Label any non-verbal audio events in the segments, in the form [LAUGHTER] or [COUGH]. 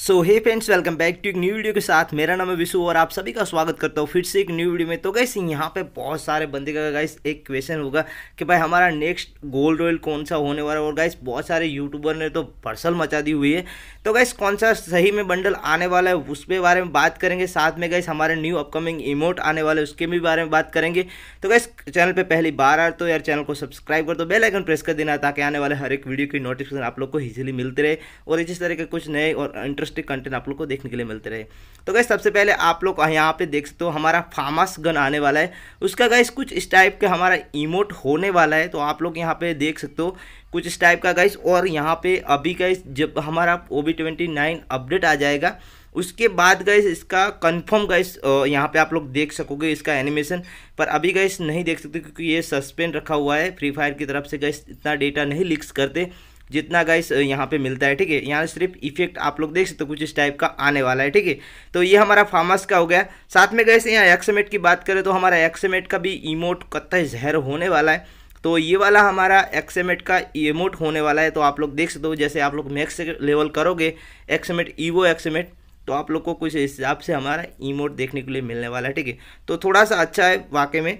so hey friends welcome back to एक new video के साथ मेरा नाम है विशु और आप सभी का स्वागत करता हूँ फिर से एक न्यू वीडियो में तो गैस यहाँ पे बहुत सारे बंदे का गाइस एक क्वेश्चन होगा कि भाई हमारा नेक्स्ट गोल्ड रॉयल कौन सा होने वाला है और गाइस बहुत सारे यूट्यूबर ने तो पर्सल मचा दी हुई है तो गाइस कौन सा सही में बंडल आने वाला है उसके बारे में बात करेंगे साथ में गाइस हमारे न्यू अपकमिंग इमोट आने वाले उसके भी बारे में बात करेंगे तो गैस चैनल पर पहली बार आ तो यार चैनल को सब्सक्राइब कर दो बेलाइकन प्रेस कर देना ताकि आने वाले हर एक वीडियो की नोटिफिकेशन आप लोग को ईजिली मिलते रहे और इसी तरह के कुछ नए और इंटरेस्ट इंटरेस्टिंग कंटेंट आप लोग को देखने के लिए मिलते रहे तो गई सबसे पहले आप लोग यहाँ पे देख सकते हो हमारा फार्मास गन आने वाला है उसका गाइस कुछ इस टाइप का हमारा इमोट होने वाला है तो आप लोग यहाँ पे देख सकते हो कुछ इस टाइप का गाइस और यहाँ पे अभी गाइस जब हमारा O B twenty nine update आ जाएगा उसके बाद गैस इसका कंफर्म गैस यहाँ पे आप लोग देख सकोगे इसका एनिमेशन पर अभी गैस नहीं देख सकते क्योंकि ये सस्पेंड रखा हुआ है फ्री फायर की तरफ से गैस इतना डेटा नहीं लीक्स करते जितना गाइस यहाँ पे मिलता है ठीक है यहाँ सिर्फ इफेक्ट आप लोग देख सकते हो कुछ इस टाइप का आने वाला है ठीक है तो ये हमारा फार्मस का हो गया साथ में गाइस यहाँ एक्समेट की बात करें तो हमारा एक्समेट का भी इमोट कत्ता जहर होने वाला है तो ये वाला हमारा एक्समेट का इमोट होने वाला है तो आप लोग देख सकते हो जैसे आप लोग मैक्स लेवल करोगे एक्समेट ईवो एक्समेट तो आप लोग को कुछ हिसाब से हमारा इमोट देखने के लिए मिलने वाला है ठीक है तो थोड़ा सा अच्छा है वाकई में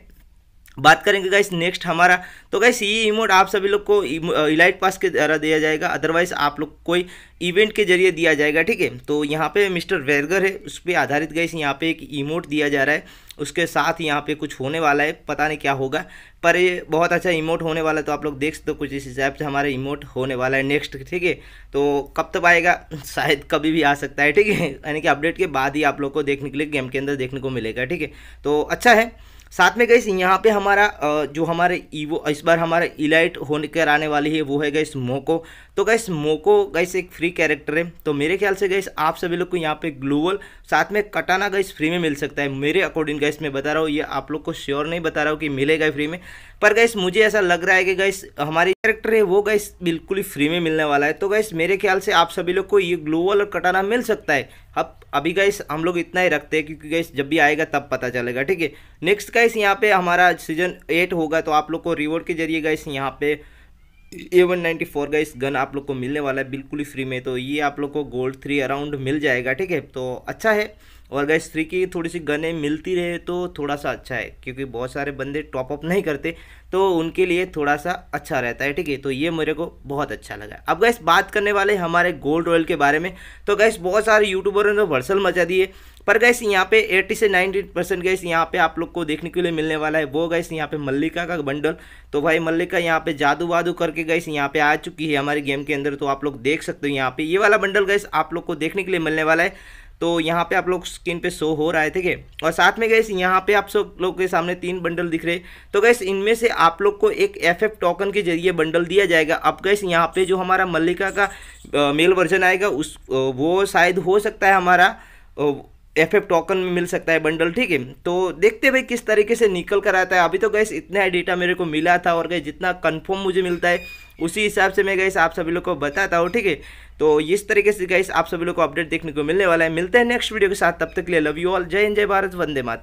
बात करेंगे गाइस नेक्स्ट हमारा तो गाइस ये इमोट आप सभी लोग को इलाइट पास के द्वारा दिया जाएगा अदरवाइज आप लोग कोई इवेंट के जरिए दिया जाएगा ठीक है तो यहाँ पे मिस्टर वेरगर है उस पर आधारित गाइस यहाँ पे एक इमोट दिया जा रहा है उसके साथ यहाँ पे कुछ होने वाला है पता नहीं क्या होगा पर ये बहुत अच्छा इमोट होने वाला है तो आप लोग देख सकते हो कुछ इस हिसाब से हमारा इमोट होने वाला है नेक्स्ट ठीक है तो कब तक आएगा [LAUGHS] शायद कभी भी आ सकता है ठीक है यानी कि अपडेट के बाद ही आप लोग को देखने के लिए गेम के अंदर देखने को मिलेगा ठीक है तो अच्छा है साथ में गई यहाँ पे हमारा जो हमारे ईवो इस बार हमारे इलाइट होने कर आने वाली है वो है गई मोको तो गई मोको गई एक फ्री कैरेक्टर है तो मेरे ख्याल से गई आप सभी लोग को यहाँ पे ग्लोबल साथ में कटाना गई फ्री में मिल सकता है मेरे अकॉर्डिंग गई मैं बता रहा हूँ ये आप लोग को श्योर नहीं बता रहा हूँ कि मिलेगा फ्री में पर गैस मुझे ऐसा लग रहा है कि गैस हमारी कैरेक्टर है वो गैस बिल्कुल ही फ्री में मिलने वाला है तो गैस मेरे ख्याल से आप सभी लोग को ये ग्लोवल और कटाना मिल सकता है अब अभी गाइस हम लोग इतना ही रखते हैं क्योंकि गाइस जब भी आएगा तब पता चलेगा ठीक है नेक्स्ट गाइस यहाँ पे हमारा सीजन एट होगा तो आप लोग को रिवॉर्ड के जरिए गाइस यहाँ पे ए वन नाइन्टी फोर का इस गन आप लोग को मिलने वाला है बिल्कुल ही फ्री में तो ये आप लोग को गोल्ड थ्री अराउंड मिल जाएगा ठीक है तो अच्छा है और गैस थ्री की थोड़ी सी गने मिलती रहे तो थोड़ा सा अच्छा है क्योंकि बहुत सारे बंदे टॉप अप नहीं करते तो उनके लिए थोड़ा सा अच्छा रहता है ठीक है तो ये मेरे को बहुत अच्छा लगा अब गैस बात करने वाले हमारे गोल्ड रॉयल के बारे में तो गैस बहुत सारे यूट्यूबरों ने वर्सल तो मचा दिए पर गैस यहाँ पे 80 से 90 परसेंट गैस यहाँ पे आप लोग को देखने के लिए मिलने वाला है वो गैस यहाँ पे मल्लिका का बंडल तो भाई मल्लिका यहाँ पे जादू वादू करके गैस यहाँ पे आ चुकी है हमारे गेम के अंदर तो आप लोग देख सकते हो यहाँ पे ये वाला बंडल गैस आप लोग को देखने के लिए मिलने वाला है तो यहाँ पे आप लोग स्क्रीन पे शो हो रहा है ठीक है और साथ में गैस यहाँ पे आप सब लोग के सामने तीन बंडल दिख रहे तो गैस इनमें से आप लोग को एक एफ एफ टोकन के जरिए बंडल दिया जाएगा अब गैस यहाँ पे जो हमारा मल्लिका का मेल वर्जन आएगा उस वो शायद हो सकता है हमारा एफ एफ टोकन में मिल सकता है बंडल ठीक है तो देखते भाई किस तरीके से निकल कर आता है अभी तो गैस इतना डेटा मेरे को मिला था और गैस जितना कन्फर्म मुझे मिलता है उसी हिसाब से मैं गैस आप सभी लोग को बताता हूँ ठीक है तो इस तरीके से गैस आप सभी लोग को अपडेट देखने को मिलने वाला है मिलते हैं नेक्स्ट वीडियो के साथ तब तक के लिए लव यू ऑल जय हिंद जय भारत वंदे मात